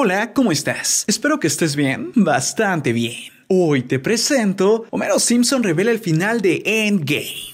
Hola, ¿cómo estás? Espero que estés bien, bastante bien. Hoy te presento, Homero Simpson revela el final de Endgame.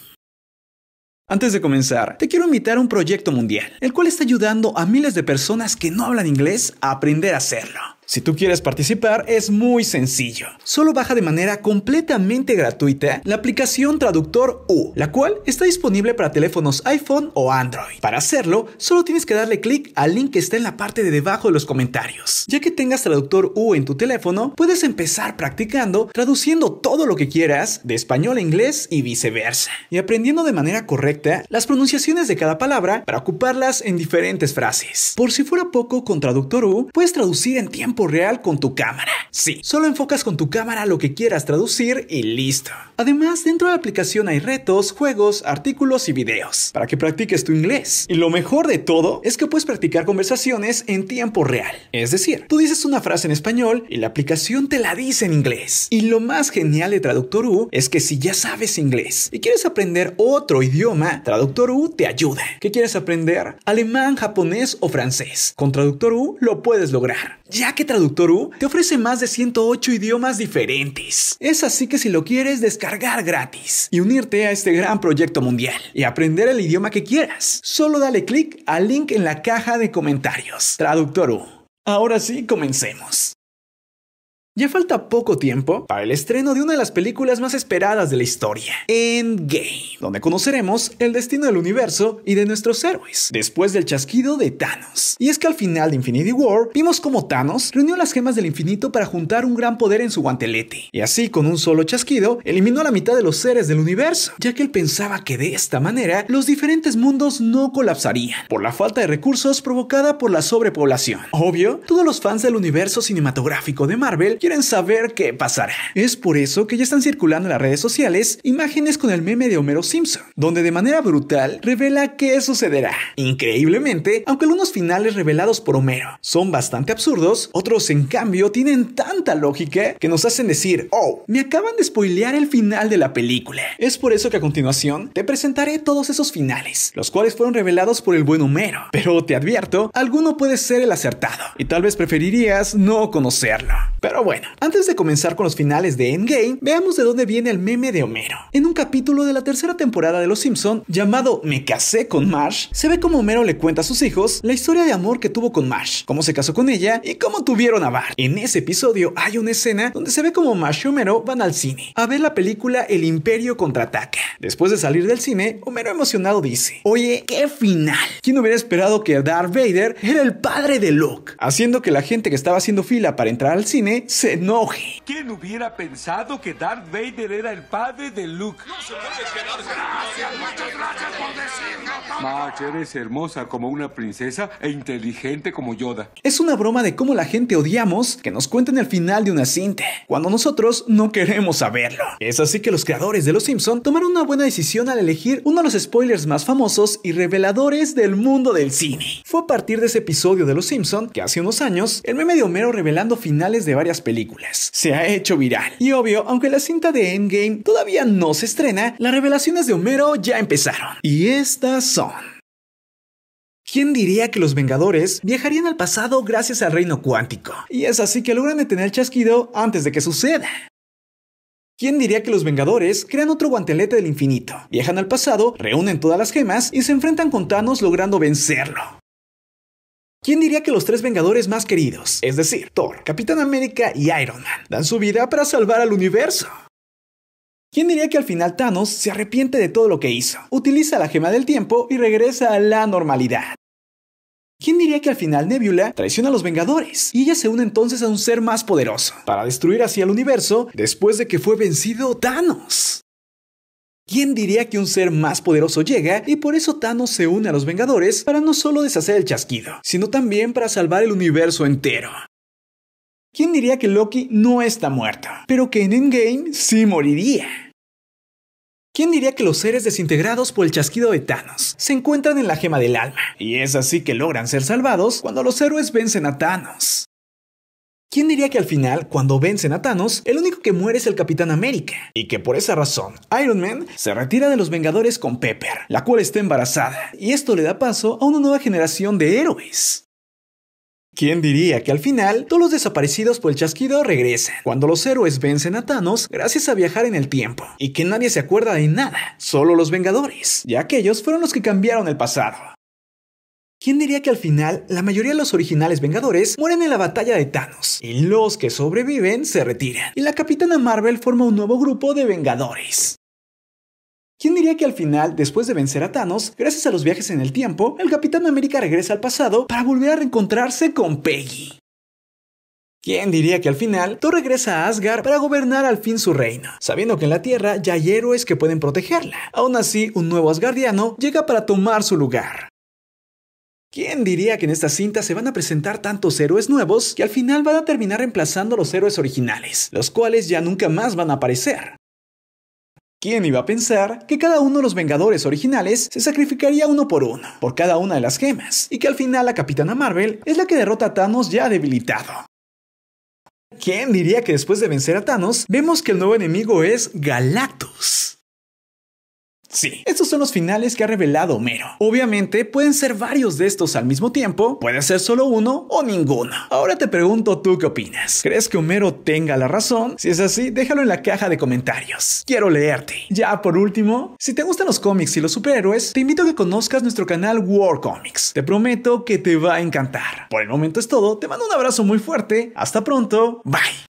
Antes de comenzar, te quiero invitar a un proyecto mundial, el cual está ayudando a miles de personas que no hablan inglés a aprender a hacerlo. Si tú quieres participar es muy sencillo. Solo baja de manera completamente gratuita la aplicación Traductor U, la cual está disponible para teléfonos iPhone o Android. Para hacerlo, solo tienes que darle clic al link que está en la parte de debajo de los comentarios. Ya que tengas Traductor U en tu teléfono, puedes empezar practicando traduciendo todo lo que quieras de español a inglés y viceversa, y aprendiendo de manera correcta las pronunciaciones de cada palabra para ocuparlas en diferentes frases. Por si fuera poco con Traductor U, puedes traducir en tiempo real con tu cámara. Sí, solo enfocas con tu cámara lo que quieras traducir y listo. Además, dentro de la aplicación hay retos, juegos, artículos y videos para que practiques tu inglés. Y lo mejor de todo es que puedes practicar conversaciones en tiempo real. Es decir, tú dices una frase en español y la aplicación te la dice en inglés. Y lo más genial de Traductor U es que si ya sabes inglés y quieres aprender otro idioma, Traductor U te ayuda. ¿Qué quieres aprender? Alemán, japonés o francés. Con Traductor U lo puedes lograr ya que Traductor te ofrece más de 108 idiomas diferentes. Es así que si lo quieres descargar gratis y unirte a este gran proyecto mundial y aprender el idioma que quieras, solo dale clic al link en la caja de comentarios. Traductor U. Ahora sí, comencemos. Ya falta poco tiempo para el estreno de una de las películas más esperadas de la historia, Endgame, donde conoceremos el destino del universo y de nuestros héroes, después del chasquido de Thanos. Y es que al final de Infinity War vimos cómo Thanos reunió las gemas del infinito para juntar un gran poder en su guantelete, y así con un solo chasquido eliminó a la mitad de los seres del universo, ya que él pensaba que de esta manera los diferentes mundos no colapsarían, por la falta de recursos provocada por la sobrepoblación. Obvio, todos los fans del universo cinematográfico de Marvel quieren saber qué pasará. Es por eso que ya están circulando en las redes sociales imágenes con el meme de Homero Simpson, donde de manera brutal revela qué sucederá. Increíblemente, aunque algunos finales revelados por Homero son bastante absurdos, otros en cambio tienen tanta lógica que nos hacen decir, oh, me acaban de spoilear el final de la película. Es por eso que a continuación te presentaré todos esos finales, los cuales fueron revelados por el buen Homero, pero te advierto, alguno puede ser el acertado, y tal vez preferirías no conocerlo. Pero bueno, bueno, Antes de comenzar con los finales de Endgame, veamos de dónde viene el meme de Homero. En un capítulo de la tercera temporada de Los Simpson, llamado Me casé con Marsh, se ve como Homero le cuenta a sus hijos la historia de amor que tuvo con Marsh, cómo se casó con ella y cómo tuvieron a Bart. En ese episodio hay una escena donde se ve como Marsh y Homero van al cine a ver la película El Imperio contraataca. Después de salir del cine, Homero emocionado dice, oye, qué final. ¿Quién hubiera esperado que Darth Vader era el padre de Luke? Haciendo que la gente que estaba haciendo fila para entrar al cine se enoje. ¿Quién hubiera pensado que Darth Vader era el padre de Luke? No eres hermosa como una princesa e inteligente como Yoda. Es una broma de cómo la gente odiamos que nos cuenten el final de una cinta, cuando nosotros no queremos saberlo. Es así que los creadores de Los Simpson tomaron una buena decisión al elegir uno de los spoilers más famosos y reveladores del mundo del cine. Fue a partir de ese episodio de Los Simpson que hace unos años, el meme de Homero revelando finales de varias películas se ha hecho viral. Y obvio, aunque la cinta de Endgame todavía no se estrena, las revelaciones de Homero ya empezaron. Y estas son... ¿Quién diría que los Vengadores viajarían al pasado gracias al reino cuántico? Y es así que logran detener el chasquido antes de que suceda. ¿Quién diría que los Vengadores crean otro guantelete del infinito? Viajan al pasado, reúnen todas las gemas y se enfrentan con Thanos logrando vencerlo. ¿Quién diría que los tres Vengadores más queridos, es decir, Thor, Capitán América y Iron Man, dan su vida para salvar al universo? ¿Quién diría que al final Thanos se arrepiente de todo lo que hizo, utiliza la gema del tiempo y regresa a la normalidad? ¿Quién diría que al final Nebula traiciona a los Vengadores y ella se une entonces a un ser más poderoso para destruir así el universo después de que fue vencido Thanos? ¿Quién diría que un ser más poderoso llega y por eso Thanos se une a los Vengadores para no solo deshacer el chasquido, sino también para salvar el universo entero? ¿Quién diría que Loki no está muerto, pero que en Endgame sí moriría? ¿Quién diría que los seres desintegrados por el chasquido de Thanos se encuentran en la gema del alma? Y es así que logran ser salvados cuando los héroes vencen a Thanos. ¿Quién diría que al final, cuando vencen a Thanos, el único que muere es el Capitán América? Y que por esa razón, Iron Man se retira de los Vengadores con Pepper, la cual está embarazada, y esto le da paso a una nueva generación de héroes. ¿Quién diría que al final todos los desaparecidos por el chasquido regresan, cuando los héroes vencen a Thanos gracias a viajar en el tiempo, y que nadie se acuerda de nada, solo los Vengadores, ya que ellos fueron los que cambiaron el pasado, ¿Quién diría que al final la mayoría de los originales Vengadores mueren en la batalla de Thanos y los que sobreviven se retiran? Y la Capitana Marvel forma un nuevo grupo de Vengadores. ¿Quién diría que al final, después de vencer a Thanos, gracias a los viajes en el tiempo, el Capitán América regresa al pasado para volver a reencontrarse con Peggy? ¿Quién diría que al final Thor regresa a Asgard para gobernar al fin su reino, sabiendo que en la Tierra ya hay héroes que pueden protegerla? Aún así, un nuevo asgardiano llega para tomar su lugar. ¿Quién diría que en esta cinta se van a presentar tantos héroes nuevos que al final van a terminar reemplazando a los héroes originales, los cuales ya nunca más van a aparecer? ¿Quién iba a pensar que cada uno de los Vengadores originales se sacrificaría uno por uno, por cada una de las gemas, y que al final la Capitana Marvel es la que derrota a Thanos ya debilitado? ¿Quién diría que después de vencer a Thanos, vemos que el nuevo enemigo es Galactus? Sí, estos son los finales que ha revelado Homero. Obviamente pueden ser varios de estos al mismo tiempo, puede ser solo uno o ninguno. Ahora te pregunto tú qué opinas. ¿Crees que Homero tenga la razón? Si es así, déjalo en la caja de comentarios. Quiero leerte. Ya por último, si te gustan los cómics y los superhéroes, te invito a que conozcas nuestro canal War Comics. Te prometo que te va a encantar. Por el momento es todo, te mando un abrazo muy fuerte, hasta pronto, bye.